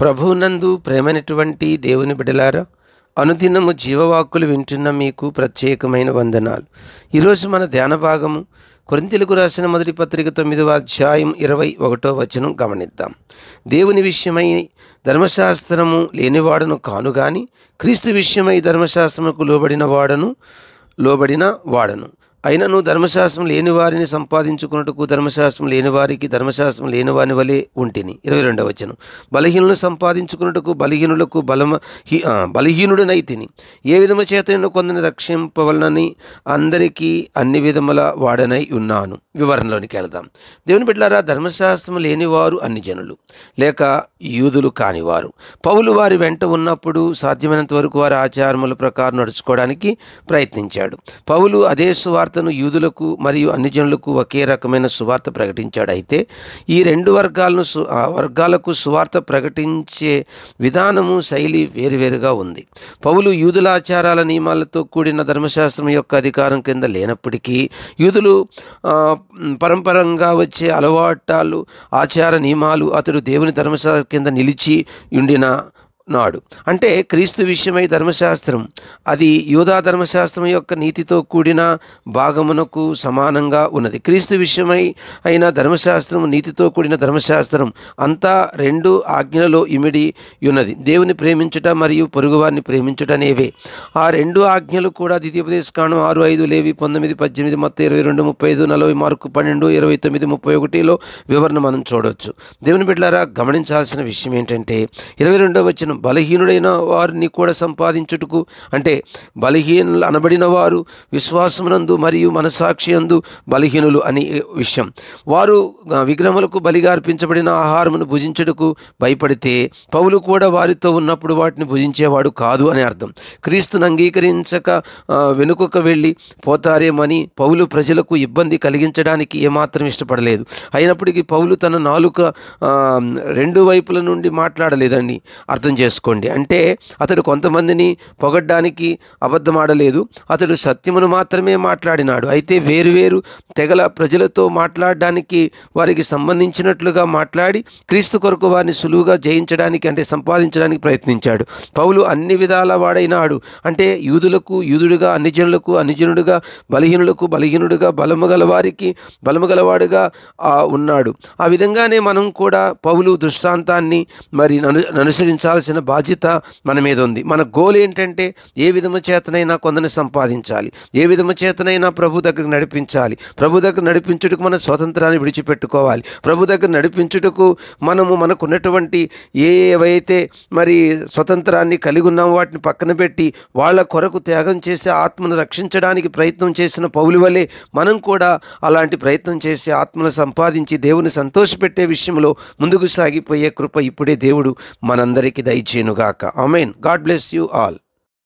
ప్రభునందు ప్రేమనటువంటి దేవుని బిడలారా అనుదినము జీవవాక్కులు వింటున్న మీకు ప్రత్యేకమైన వందనాలు ఈరోజు మన ధ్యాన భాగము కొరింతెలుగు రాసిన మొదటి పత్రిక తొమ్మిదవ అధ్యాయం ఇరవై ఒకటో వచనం గమనిద్దాం దేవుని విషయమై ధర్మశాస్త్రము లేనివాడను కాను గాని క్రీస్తు విషయమై ధర్మశాస్త్రముకు లోబడిన వాడను లోబడిన వాడను అయినను ధర్మశాస్త్రం లేని వారిని సంపాదించుకున్నట్టుకు ధర్మశాస్త్రం లేని వారికి ధర్మశాస్త్రం లేని వారి వలె ఉంటిని ఇరవై రెండవ వచనం బలహీనులను సంపాదించుకున్నట్టుకు బలహీనులకు బలమ బలహీనుడినైతిని ఏ విధము చేతను కొందరిని రక్షింపవలనని అందరికీ అన్ని విధముల వాడనై ఉన్నాను వివరణలోనికి వెళదాం దేవుని బిడ్డారా ధర్మశాస్త్రం లేనివారు అన్ని జనులు లేక యూదులు కానివారు పౌలు వారి వెంట ఉన్నప్పుడు సాధ్యమైనంత వరకు వారి ఆచారముల ప్రకారం నడుచుకోవడానికి ప్రయత్నించాడు పౌలు అదే సువార్తను యూదులకు మరియు అన్ని జనులకు ఒకే రకమైన సువార్త ప్రకటించాడు అయితే ఈ రెండు వర్గాలను వర్గాలకు సువార్త ప్రకటించే విధానము శైలి వేరువేరుగా ఉంది పౌలు యూదుల ఆచారాల నియమాలతో కూడిన ధర్మశాస్త్రం యొక్క అధికారం కింద లేనప్పటికీ యూదులు పరంపరంగా వచ్చే అలవాటాలు ఆచార నియమాలు అతడు దేవుని ధర్మశాస్త్ర కింద నిలిచి ఉండిన నాడు అంటే క్రీస్తు విషయమై ధర్మశాస్త్రం అది యూదా ధర్మశాస్త్రం యొక్క నీతితో కూడిన భాగమునకు సమానంగా ఉన్నది క్రీస్తు విషయమై అయిన ధర్మశాస్త్రం నీతితో కూడిన ధర్మశాస్త్రం అంతా రెండు ఆజ్ఞలలో ఇమిడి ఉన్నది దేవుని ప్రేమించుట మరియు పొరుగువారిని ప్రేమించుట అనేవే ఆ రెండు ఆజ్ఞలు కూడా ద్వితీయోపదేశ కాను ఆరు ఐదు లేవి పంతొమ్మిది పద్దెనిమిది మొత్తం ఇరవై రెండు ముప్పై ఐదు నలభై మార్కు పన్నెండు ఇరవై తొమ్మిది ముప్పై ఒకటిలో వివరణ మనం చూడవచ్చు దేవుని బిడ్డలారా గమనించాల్సిన విషయం ఏంటంటే ఇరవై రెండవ వచ్చిన బలహీనుడైన వారిని కూడా సంపాదించుటకు అంటే బలహీనులు అనబడిన వారు విశ్వాసమునందు మరియు మనసాక్షి అందు బలహీనులు అని విషయం వారు విగ్రహములకు బలిగా అర్పించబడిన ఆహారమును భుజించుటకు భయపడితే పౌలు కూడా వారితో ఉన్నప్పుడు వాటిని భుజించేవాడు కాదు అని అర్థం క్రీస్తును అంగీకరించక వెనుకకు వెళ్ళి పోతారేమని పౌలు ప్రజలకు ఇబ్బంది కలిగించడానికి ఏమాత్రం ఇష్టపడలేదు అయినప్పటికీ పౌలు తన నాలుక రెండు వైపుల నుండి మాట్లాడలేదండి అర్థం చేసుకో చేసుకోండి అంటే అతడు కొంతమందిని పొగడ్డానికి అబద్ధమాడలేదు అతడు సత్యమును మాత్రమే మాట్లాడినాడు అయితే వేరువేరు తెగల ప్రజలతో మాట్లాడడానికి వారికి సంబంధించినట్లుగా మాట్లాడి క్రీస్తు కొరకు వారిని సులువుగా జయించడానికి అంటే సంపాదించడానికి ప్రయత్నించాడు పౌలు అన్ని విధాల వాడైనాడు అంటే యూదులకు యూదుడుగా అన్ని జనులకు అన్ని జనుడుగా బలహీనులకు బలహీనుడుగా బలము గలవారికి బలము గలవాడుగా ఉన్నాడు ఆ విధంగానే మనం కూడా పౌలు దృష్టాంతాన్ని మరి అను అనుసరించాల్సిన చేయాల్సిన బాధ్యత మన మీద ఉంది మన గోల్ ఏంటంటే ఏ విధము చేతనైనా కొందరిని సంపాదించాలి ఏ విధము చేతనైనా ప్రభు దగ్గరకు నడిపించాలి ప్రభు దగ్గర నడిపించుటకు మన స్వతంత్రాన్ని విడిచిపెట్టుకోవాలి ప్రభు దగ్గర నడిపించుటకు మనము మనకున్నటువంటి ఏవైతే మరి స్వతంత్రాన్ని కలిగి ఉన్నామో వాటిని పక్కన పెట్టి వాళ్ళ కొరకు త్యాగం చేసే ఆత్మను రక్షించడానికి ప్రయత్నం చేసిన పౌలు వలె మనం కూడా అలాంటి ప్రయత్నం చేసి ఆత్మను సంపాదించి దేవుని సంతోషపెట్టే విషయంలో ముందుకు సాగిపోయే కృప ఇప్పుడే దేవుడు మనందరికీ దయచేసి చేయునుగాక amen God bless you all